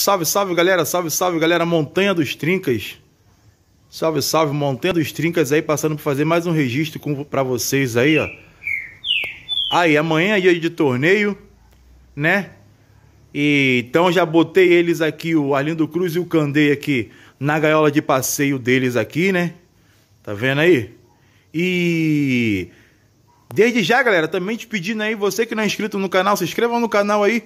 Salve, salve galera, salve, salve galera, Montanha dos Trincas. Salve, salve, Montanha dos Trincas aí, passando para fazer mais um registro para vocês aí, ó. Aí, amanhã é dia de torneio, né? E, então já botei eles aqui, o Arlindo Cruz e o Candei aqui, na gaiola de passeio deles aqui, né? Tá vendo aí? E desde já, galera, também te pedindo aí, você que não é inscrito no canal, se inscreva no canal aí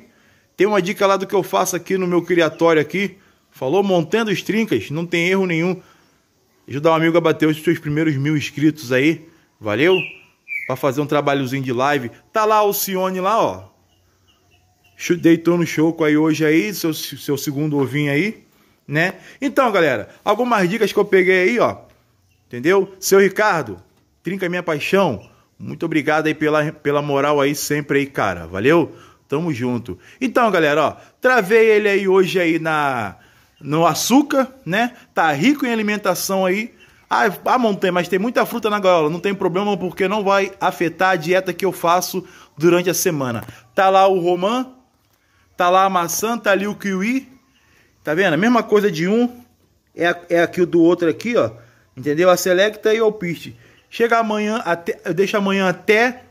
tem uma dica lá do que eu faço aqui no meu criatório aqui. Falou montando os trincas, não tem erro nenhum. Ajudar um amigo a bater os seus primeiros mil inscritos aí. Valeu? Pra fazer um trabalhozinho de live. Tá lá o Cione lá, ó. Deitou no choco aí hoje aí, seu, seu segundo ovinho aí, né? Então, galera, algumas dicas que eu peguei aí, ó. Entendeu? Seu Ricardo, trinca minha paixão. Muito obrigado aí pela, pela moral aí sempre aí, cara. Valeu? Tamo junto. Então, galera, ó, travei ele aí hoje aí na no açúcar, né? Tá rico em alimentação aí. Ah, ah, Montanha, mas tem muita fruta na gaiola. Não tem problema porque não vai afetar a dieta que eu faço durante a semana. Tá lá o romã, tá lá a maçã, tá ali o kiwi. Tá vendo? A mesma coisa de um é, é aqui o do outro aqui, ó. Entendeu? A Selecta e o Alpiste. Chega amanhã, até, eu deixo amanhã até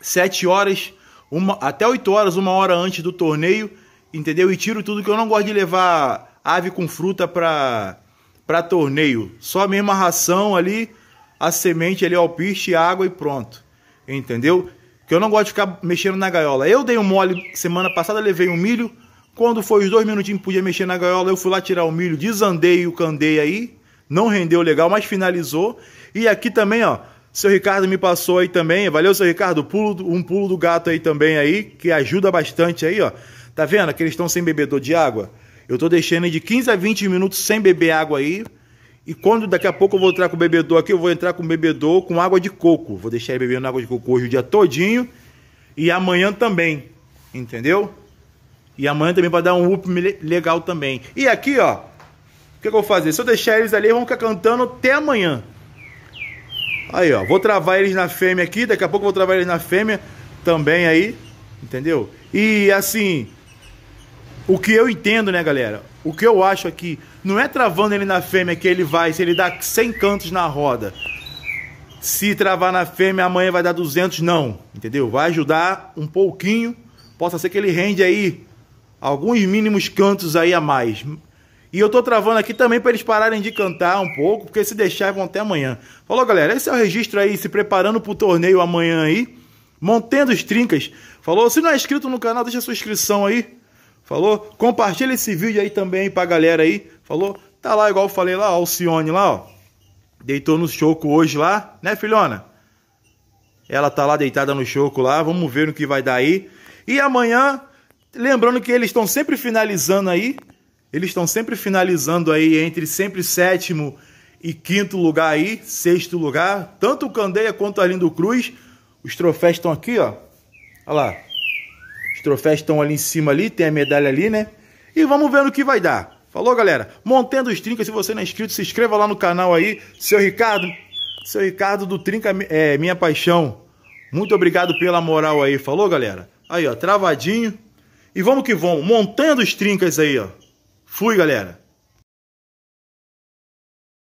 7 horas uma, até 8 horas, uma hora antes do torneio, entendeu? E tiro tudo que eu não gosto de levar ave com fruta para para torneio. Só a mesma ração ali, a semente ali, alpiste, água e pronto. Entendeu? Que eu não gosto de ficar mexendo na gaiola. Eu dei um mole semana passada, levei um milho. Quando foi os dois minutinhos que podia mexer na gaiola, eu fui lá tirar o milho, desandei o candei aí. Não rendeu legal, mas finalizou. E aqui também, ó. Seu Ricardo me passou aí também. Valeu, seu Ricardo. Pulo, um pulo do gato aí também aí, que ajuda bastante aí, ó. Tá vendo que eles estão sem bebedor de água? Eu tô deixando de 15 a 20 minutos sem beber água aí. E quando daqui a pouco eu vou entrar com o bebedor aqui, eu vou entrar com o bebedor com água de coco. Vou deixar ele bebendo água de coco hoje o dia todinho. E amanhã também. Entendeu? E amanhã também para dar um up legal também. E aqui, ó. O que, que eu vou fazer? Se eu deixar eles ali, vão ficar cantando até amanhã. Aí, ó. Vou travar eles na fêmea aqui. Daqui a pouco vou travar eles na fêmea também aí. Entendeu? E assim. O que eu entendo, né, galera? O que eu acho aqui. Não é travando ele na fêmea que ele vai. Se ele dá 100 cantos na roda. Se travar na fêmea, amanhã vai dar 200. Não. Entendeu? Vai ajudar um pouquinho. Possa ser que ele rende aí alguns mínimos cantos aí a mais. E eu tô travando aqui também para eles pararem de cantar um pouco, porque se deixar vão até amanhã. Falou, galera, esse é o registro aí, se preparando pro torneio amanhã aí. montando os trincas. Falou, se não é inscrito no canal, deixa sua inscrição aí. Falou, compartilha esse vídeo aí também pra galera aí. Falou, tá lá igual eu falei lá, ó, Alcione lá, ó. Deitou no choco hoje lá, né, filhona? Ela tá lá deitada no choco lá, vamos ver no que vai dar aí. E amanhã, lembrando que eles estão sempre finalizando aí, eles estão sempre finalizando aí entre sempre sétimo e quinto lugar aí, sexto lugar. Tanto o Candeia quanto a Lindo Cruz. Os troféus estão aqui, ó. Olha lá. Os troféus estão ali em cima ali, tem a medalha ali, né? E vamos ver no que vai dar. Falou, galera? Montendo os Trinca, se você não é inscrito, se inscreva lá no canal aí. Seu Ricardo, seu Ricardo do Trinca é, Minha Paixão. Muito obrigado pela moral aí. Falou, galera? Aí, ó, travadinho. E vamos que vamos. Montando os Trincas aí, ó. Fui, galera!